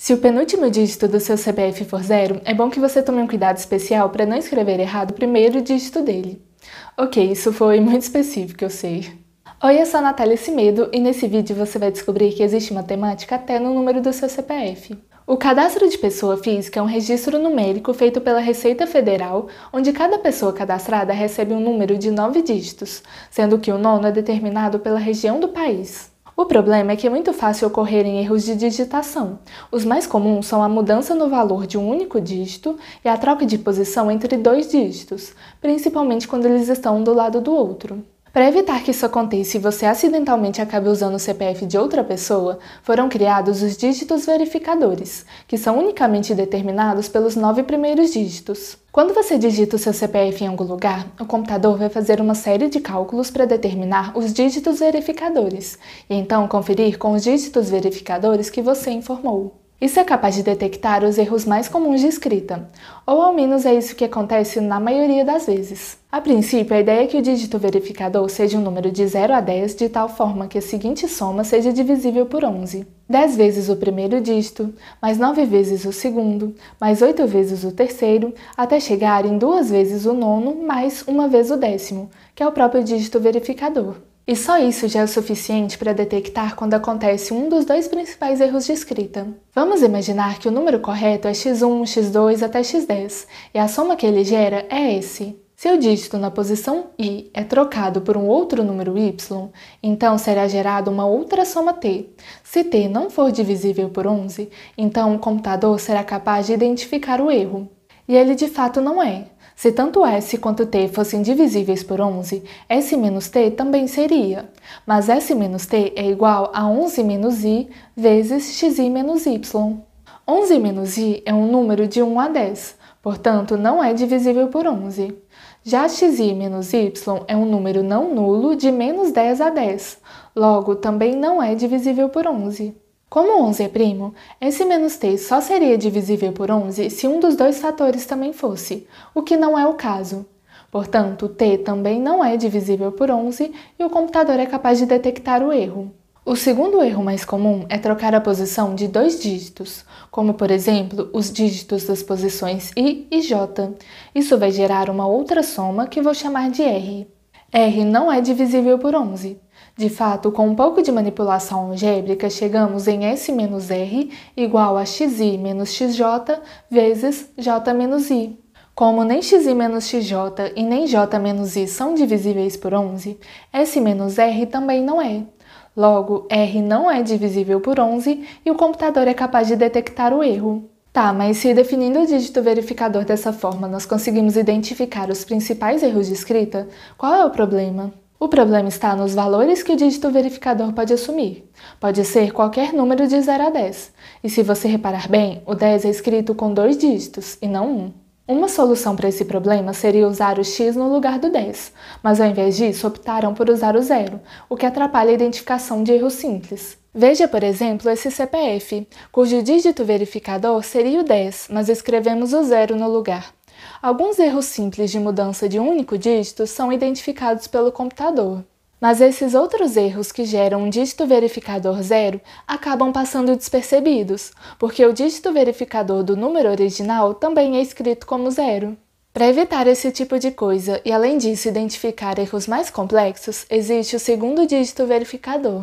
Se o penúltimo dígito do seu CPF for zero, é bom que você tome um cuidado especial para não escrever errado o primeiro dígito dele. Ok, isso foi muito específico, eu sei. Oi, eu sou a Natália Cimedo e nesse vídeo você vai descobrir que existe matemática até no número do seu CPF. O cadastro de pessoa física é um registro numérico feito pela Receita Federal, onde cada pessoa cadastrada recebe um número de nove dígitos, sendo que o nono é determinado pela região do país. O problema é que é muito fácil ocorrerem erros de digitação. Os mais comuns são a mudança no valor de um único dígito e a troca de posição entre dois dígitos, principalmente quando eles estão um do lado do outro. Para evitar que isso aconteça e você acidentalmente acabe usando o CPF de outra pessoa, foram criados os dígitos verificadores, que são unicamente determinados pelos nove primeiros dígitos. Quando você digita o seu CPF em algum lugar, o computador vai fazer uma série de cálculos para determinar os dígitos verificadores, e então conferir com os dígitos verificadores que você informou. Isso é capaz de detectar os erros mais comuns de escrita, ou ao menos é isso que acontece na maioria das vezes. A princípio, a ideia é que o dígito verificador seja um número de 0 a 10 de tal forma que a seguinte soma seja divisível por 11. 10 vezes o primeiro dígito, mais 9 vezes o segundo, mais 8 vezes o terceiro, até chegar em duas vezes o nono, mais uma vez o décimo, que é o próprio dígito verificador. E só isso já é o suficiente para detectar quando acontece um dos dois principais erros de escrita. Vamos imaginar que o número correto é x1, x2 até x10, e a soma que ele gera é esse. Se o dígito na posição i é trocado por um outro número y, então será gerada uma outra soma t. Se t não for divisível por 11, então o computador será capaz de identificar o erro. E ele de fato não é. Se tanto S quanto T fossem divisíveis por 11, S menos T também seria. Mas S menos T é igual a 11 menos I vezes xi menos Y. 11 menos I é um número de 1 a 10, portanto não é divisível por 11. Já xi menos y é um número não nulo de menos 10 a 10, logo também não é divisível por 11. Como 11 é primo, esse menos t só seria divisível por 11 se um dos dois fatores também fosse, o que não é o caso. Portanto, t também não é divisível por 11 e o computador é capaz de detectar o erro. O segundo erro mais comum é trocar a posição de dois dígitos, como por exemplo os dígitos das posições i e j. Isso vai gerar uma outra soma que vou chamar de r. R não é divisível por 11. De fato, com um pouco de manipulação algébrica, chegamos em S menos R igual a xi menos xj vezes j menos i. Como nem xi menos xj e nem j menos i são divisíveis por 11, S menos R também não é. Logo, R não é divisível por 11 e o computador é capaz de detectar o erro. Tá, mas se definindo o dígito verificador dessa forma nós conseguimos identificar os principais erros de escrita, qual é o problema? O problema está nos valores que o dígito verificador pode assumir. Pode ser qualquer número de 0 a 10. E se você reparar bem, o 10 é escrito com dois dígitos e não um. Uma solução para esse problema seria usar o x no lugar do 10, mas ao invés disso optaram por usar o zero, o que atrapalha a identificação de erros simples. Veja, por exemplo, esse CPF, cujo dígito verificador seria o 10, mas escrevemos o zero no lugar. Alguns erros simples de mudança de um único dígito são identificados pelo computador. Mas esses outros erros que geram um dígito verificador zero acabam passando despercebidos, porque o dígito verificador do número original também é escrito como zero. Para evitar esse tipo de coisa e, além disso, identificar erros mais complexos, existe o segundo dígito verificador.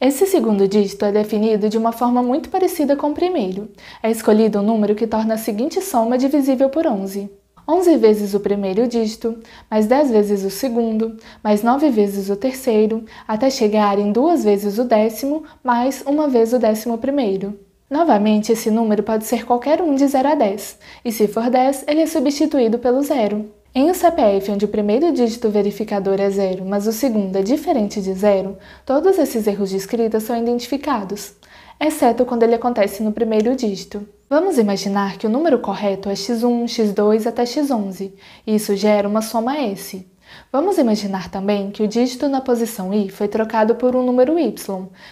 Esse segundo dígito é definido de uma forma muito parecida com o primeiro. É escolhido um número que torna a seguinte soma divisível por 11. 11 vezes o primeiro dígito, mais 10 vezes o segundo, mais 9 vezes o terceiro, até chegar em duas vezes o décimo, mais uma vez o décimo primeiro. Novamente, esse número pode ser qualquer um de 0 a 10, e se for 10, ele é substituído pelo zero. Em um CPF onde o primeiro dígito verificador é zero, mas o segundo é diferente de zero, todos esses erros de escrita são identificados, exceto quando ele acontece no primeiro dígito. Vamos imaginar que o número correto é x1, x2 até x11. Isso gera uma soma S. Vamos imaginar também que o dígito na posição i foi trocado por um número y,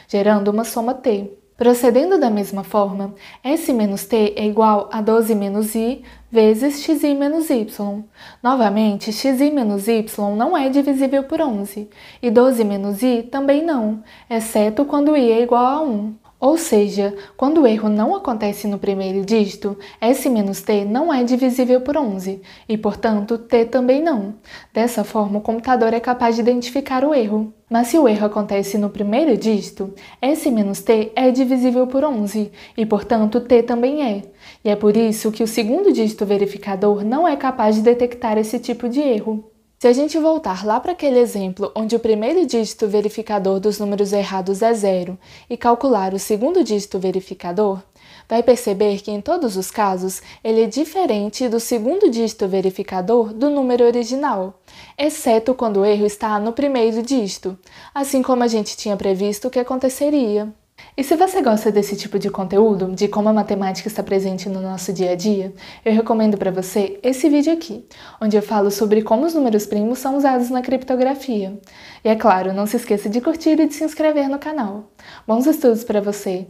gerando uma soma t. Procedendo da mesma forma, s menos t é igual a 12 menos i vezes xi menos y. Novamente, xi menos y não é divisível por 11, e 12 menos i também não, exceto quando i é igual a 1. Ou seja, quando o erro não acontece no primeiro dígito, S T não é divisível por 11 e, portanto, T também não. Dessa forma, o computador é capaz de identificar o erro. Mas se o erro acontece no primeiro dígito, S T é divisível por 11 e, portanto, T também é. E é por isso que o segundo dígito verificador não é capaz de detectar esse tipo de erro. Se a gente voltar lá para aquele exemplo onde o primeiro dígito verificador dos números errados é zero e calcular o segundo dígito verificador, vai perceber que em todos os casos ele é diferente do segundo dígito verificador do número original, exceto quando o erro está no primeiro dígito, assim como a gente tinha previsto que aconteceria. E se você gosta desse tipo de conteúdo, de como a matemática está presente no nosso dia a dia, eu recomendo para você esse vídeo aqui, onde eu falo sobre como os números primos são usados na criptografia. E é claro, não se esqueça de curtir e de se inscrever no canal. Bons estudos para você!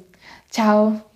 Tchau!